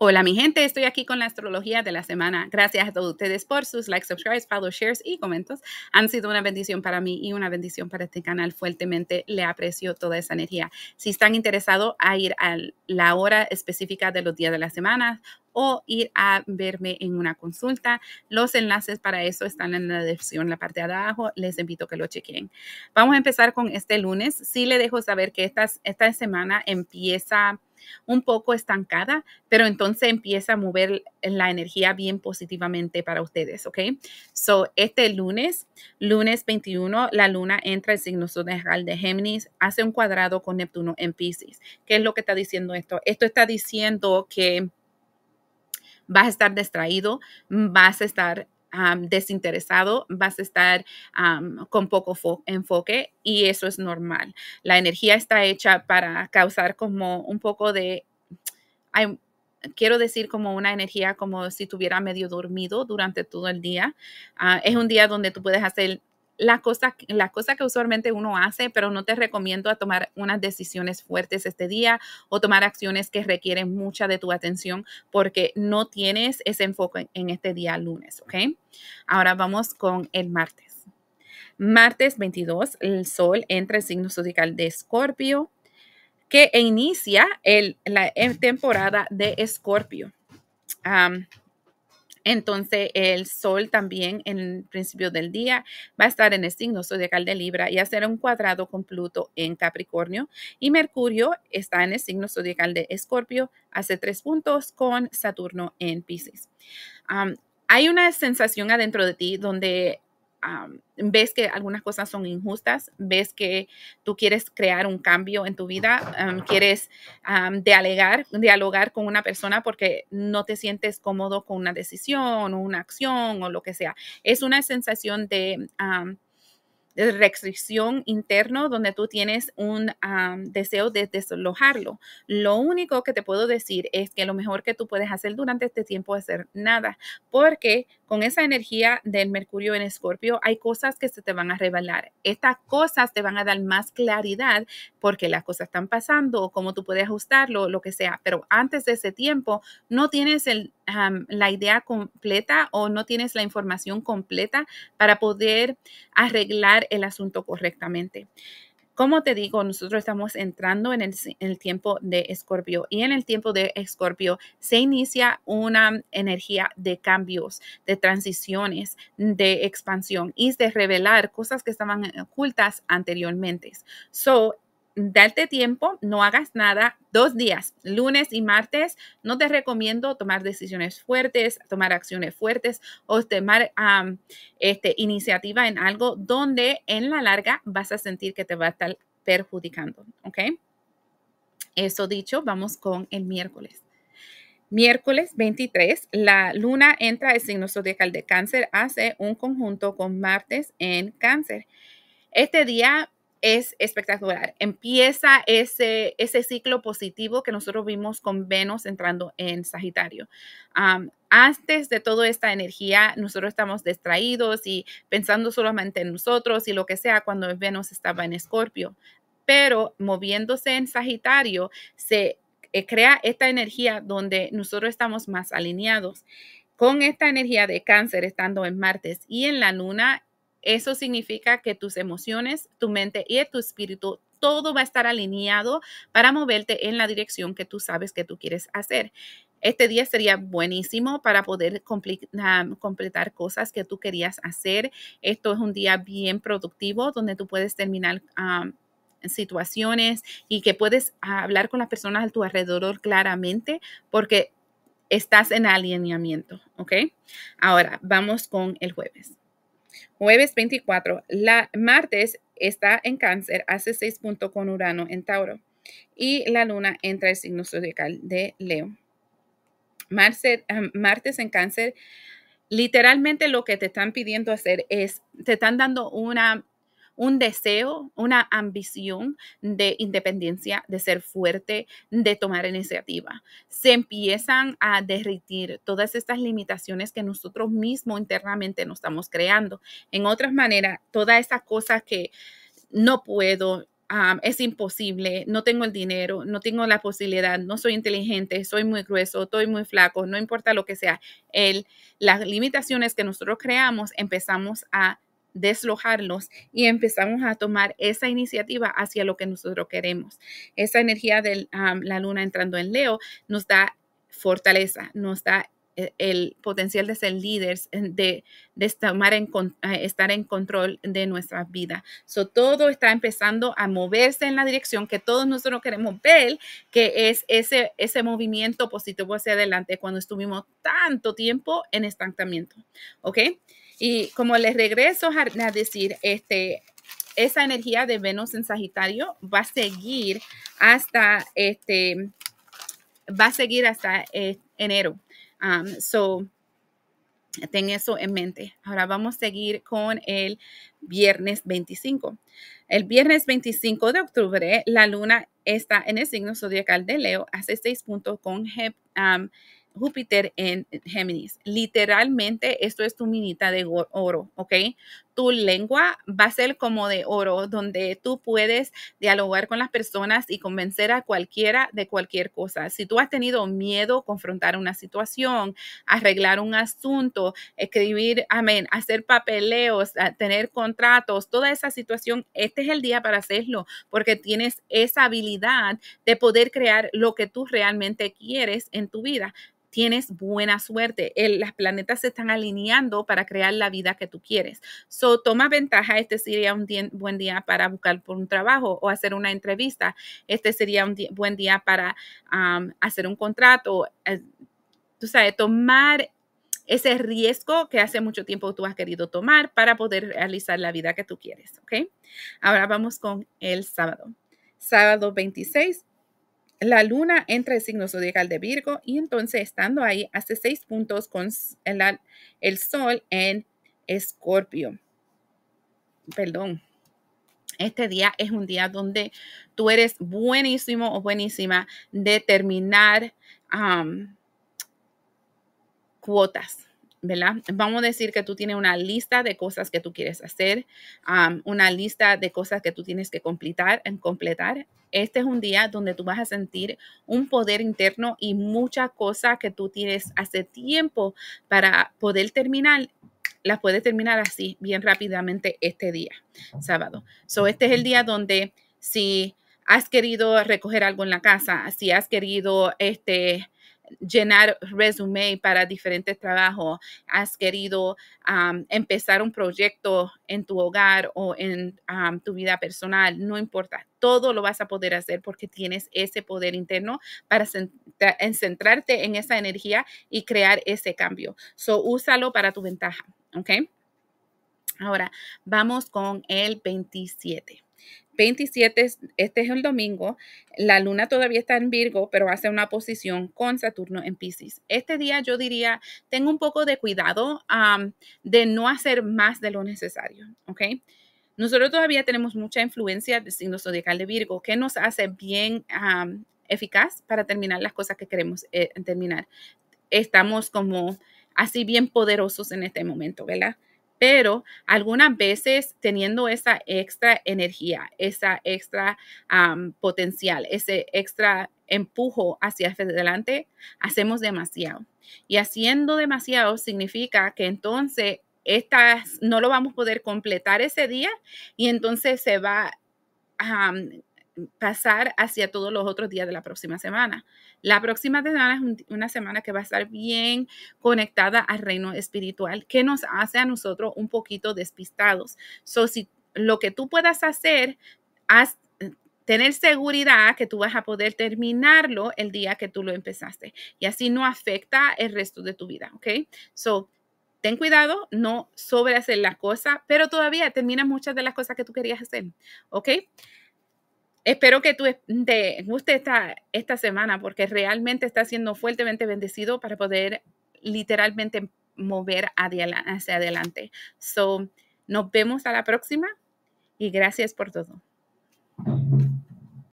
Hola mi gente, estoy aquí con la astrología de la semana. Gracias a todos ustedes por sus likes, subscribes, follows, shares y comentarios. Han sido una bendición para mí y una bendición para este canal. Fuertemente le aprecio toda esa energía. Si están interesados a ir a la hora específica de los días de la semana o ir a verme en una consulta. Los enlaces para eso están en la descripción, en la parte de abajo. Les invito a que lo chequen. Vamos a empezar con este lunes. Sí le dejo saber que esta, esta semana empieza un poco estancada, pero entonces empieza a mover la energía bien positivamente para ustedes, ¿ok? So, este lunes, lunes 21, la luna entra en signo zodiacal de Géminis, hace un cuadrado con Neptuno en Pisces. ¿Qué es lo que está diciendo esto? Esto está diciendo que vas a estar distraído, vas a estar desinteresado, vas a estar con poco enfoque y eso es normal. La energía está hecha para causar como un poco de... quiero decir como una energía como si estuviera medio dormido durante todo el día. Ah, es un día donde tú puedes hacer la cosa, la cosa que usualmente uno hace, pero no te recomiendo a tomar unas decisiones fuertes este día o tomar acciones que requieren mucha de tu atención porque no tienes ese enfoque en este día lunes, ¿ok? Ahora vamos con el martes. Martes 22, el sol entra el signo zodiacal de Escorpio, que inicia el, la eh, temporada de Escorpio. Entonces el sol también en el principio del día va a estar en el signo zodiacal de Libra y hacer un cuadrado con Pluto en Capricornio y Mercurio está en el signo zodiacal de Escorpio, hace tres puntos con Saturno en Pisces. hay una sensación adentro de ti donde ves que algunas cosas son injustas, ves que tú quieres crear un cambio en tu vida, quieres dialogar, dialogar con una persona porque no te sientes cómodo con una decisión o una acción o lo que sea. Es una sensación de restricción interno donde tú tienes un deseo de deslojarlo, Lo único que te puedo decir es que lo mejor que tú puedes hacer durante este tiempo es hacer nada, porque con esa energía del Mercurio en Escorpio, hay cosas que se te van a revelar. Estas cosas te van a dar más claridad porque las cosas están pasando, cómo tú puedes ajustarlo, lo que sea. Pero antes de ese tiempo, no tienes la idea completa o no tienes la información completa para poder arreglar el asunto correctamente. Como te digo, nosotros estamos entrando en el, tiempo de Escorpio y en el tiempo de Escorpio se inicia una energía de cambios, de transiciones, de expansión y de revelar cosas que estaban ocultas anteriormente. So, darte tiempo, no hagas nada. Dos días, lunes y martes, no te recomiendo tomar decisiones fuertes, tomar acciones fuertes o tomar este, iniciativa en algo donde en la larga vas a sentir que te va a estar perjudicando. ¿Ok? Eso dicho, vamos con el miércoles. Miércoles 23, la luna entra el signo zodiacal de cáncer, hace un conjunto con Martes en cáncer. Este día es espectacular. Empieza ese, ese ciclo positivo que nosotros vimos con Venus entrando en Sagitario. antes de toda esta energía, nosotros estamos distraídos y pensando solamente en nosotros y lo que sea cuando Venus estaba en Escorpio. Pero moviéndose en Sagitario, se eh, crea esta energía donde nosotros estamos más alineados. Con esta energía de cáncer estando en Martes y en la luna, eso significa que tus emociones, tu mente y tu espíritu todo va a estar alineado para moverte en la dirección que tú sabes que tú quieres hacer. Este día sería buenísimo para poder ah, completar cosas que tú querías hacer. Esto es un día bien productivo donde tú puedes terminar ah, situaciones y que puedes hablar con las personas a tu alrededor claramente porque estás en alineamiento, ¿ok? Ahora vamos con el jueves. Jueves 24, la martes está en cáncer, hace 6 puntos con Urano en Tauro y la luna entra en signo zodiacal de Leo. martes en cáncer, literalmente lo que te están pidiendo hacer es, te están dando una un deseo, una ambición de independencia, de ser fuerte, de tomar iniciativa. Se empiezan a derritir todas estas limitaciones que nosotros mismos internamente nos estamos creando. En otras maneras, toda esa cosa que no puedo, es imposible, no tengo el dinero, no tengo la posibilidad, no soy inteligente, soy muy grueso, estoy muy flaco, no importa lo que sea. El, las limitaciones que nosotros creamos empezamos a deslojarlos y empezamos a tomar esa iniciativa hacia lo que nosotros queremos. Esa energía de la luna entrando en Leo nos da fortaleza, nos da eh, el potencial de ser líderes, de, de en, eh, estar en control de nuestra vida. todo está empezando a moverse en la dirección que todos nosotros queremos ver, que es ese, ese movimiento positivo hacia adelante cuando estuvimos tanto tiempo en estancamiento. ¿Ok? Y como les regreso a decir, este, esa energía de Venus en Sagitario va a seguir hasta este, va a seguir hasta eh, enero. Um, so, ten eso en mente. Ahora vamos a seguir con el viernes 25. El viernes 25 de octubre, la luna está en el signo zodiacal de Leo, hace seis puntos con um, Júpiter en Géminis. Literalmente, esto es tu minita de oro, ¿ok? Tu lengua va a ser como de oro, donde tú puedes dialogar con las personas y convencer a cualquiera de cualquier cosa. Si tú has tenido miedo, confrontar una situación, arreglar un asunto, escribir, amén, hacer papeleos, tener contratos, toda esa situación, este es el día para hacerlo, porque tienes esa habilidad de poder crear lo que tú realmente quieres en tu vida tienes buena suerte. las planetas se están alineando para crear la vida que tú quieres. So, toma ventaja. Este sería un buen día para buscar por un trabajo o hacer una entrevista. Este sería un buen día para hacer un contrato. Tú sabes, tomar ese riesgo que hace mucho tiempo tú has querido tomar para poder realizar la vida que tú quieres. ¿Ok? Ahora vamos con el sábado. Sábado 26 la luna entra el signo zodiacal de Virgo y entonces estando ahí hace seis puntos con el, sol en Escorpio. Perdón. Este día es un día donde tú eres buenísimo o buenísima de terminar cuotas ¿verdad? Vamos a decir que tú tienes una lista de cosas que tú quieres hacer, una lista de cosas que tú tienes que completar, en em, completar. Este es un día donde tú vas a sentir un poder interno y mucha cosas que tú tienes hace tiempo para poder terminar, las puedes terminar así bien rápidamente este día, sábado. So, este es el día donde si has querido recoger algo en la casa, si has querido este llenar resumen para diferentes trabajos, has querido empezar un proyecto en tu hogar o en tu vida personal, no importa, todo lo vas a poder hacer porque tienes ese poder interno para centrarte en esa energía y crear ese cambio. So, úsalo para tu ventaja, ¿ok? Ahora, vamos con el 27. 27, este es el domingo, la luna todavía está en Virgo, pero hace una posición con Saturno en Pisces. Este día yo diría, tengo un poco de cuidado de no hacer más de lo necesario, ¿ok? Nosotros todavía tenemos mucha influencia del signo zodiacal de Virgo, que nos hace bien eficaz para terminar las cosas que queremos eh, terminar. Estamos como así bien poderosos en este momento, ¿verdad? pero algunas veces teniendo esa extra energía, esa extra potencial, ese extra empujo hacia adelante, hacemos demasiado. Y haciendo demasiado significa que entonces estas no lo vamos a poder completar ese día y entonces se va a pasar hacia todos los otros días de la próxima semana. La próxima semana es una semana que va a estar bien conectada al reino espiritual, que nos hace a nosotros un poquito despistados. So, si lo que tú puedas hacer, haz, tener seguridad que tú vas a poder terminarlo el día que tú lo empezaste. Y así no afecta el resto de tu vida, ¿ok? So, ten cuidado, no sobre hacer las cosas, pero todavía termina muchas de las cosas que tú querías hacer, ¿ok? Espero que tú te guste esta, esta semana porque realmente está siendo fuertemente bendecido para poder literalmente mover hacia adelante. So, nos vemos a la próxima y gracias por todo.